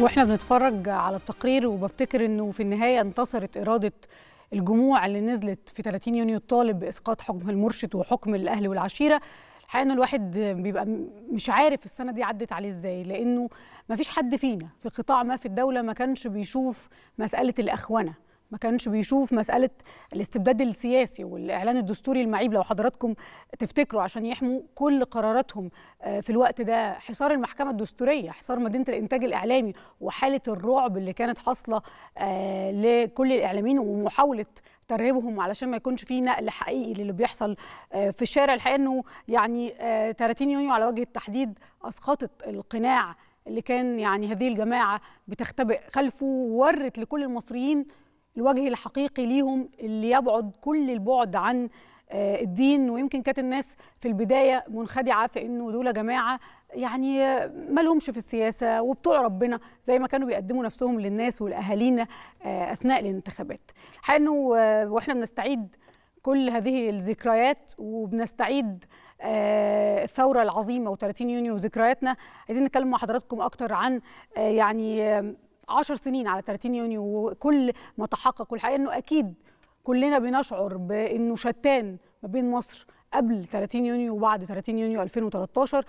واحنا بنتفرج على التقرير وبفتكر انه في النهايه انتصرت اراده الجموع اللي نزلت في 30 يونيو تطالب باسقاط حكم المرشد وحكم الاهل والعشيره الحقيقه ان الواحد بيبقى مش عارف السنه دي عدت عليه ازاي لانه ما فيش حد فينا في قطاع ما في الدوله ما كانش بيشوف مساله الاخونه ما كانش بيشوف مسألة الاستبداد السياسي والإعلان الدستوري المعيب لو حضراتكم تفتكروا عشان يحموا كل قراراتهم آه، في الوقت ده حصار المحكمة الدستورية حصار مدينة الإنتاج الإعلامي وحالة الرعب اللي كانت حاصلة آه، لكل الإعلاميين ومحاولة ترهيبهم علشان ما يكونش في نقل حقيقي للي بيحصل آه، في الشارع الحقيقه انه يعني 30 يونيو على وجه التحديد اسقطت القناع اللي كان يعني هذه الجماعه بتختبئ خلفه وورت لكل المصريين الوجه الحقيقي ليهم اللي يبعد كل البعد عن آه، الدين ويمكن كانت الناس في البدايه منخدعه في انه دول جماعه يعني ما لهمش في السياسه وبتوع ربنا زي ما كانوا بيقدموا نفسهم للناس ولاهالينا آه، اثناء الانتخابات. الحقيقه واحنا بنستعيد كل هذه الذكريات وبنستعيد آه، الثوره العظيمه و30 يونيو وذكرياتنا عايزين نتكلم مع حضراتكم اكتر عن يعني 10 سنين على 30 يونيو وكل ما تحقق والحقيقه انه اكيد كلنا بنشعر بانه شتان ما بين مصر قبل 30 يونيو وبعد 30 يونيو 2013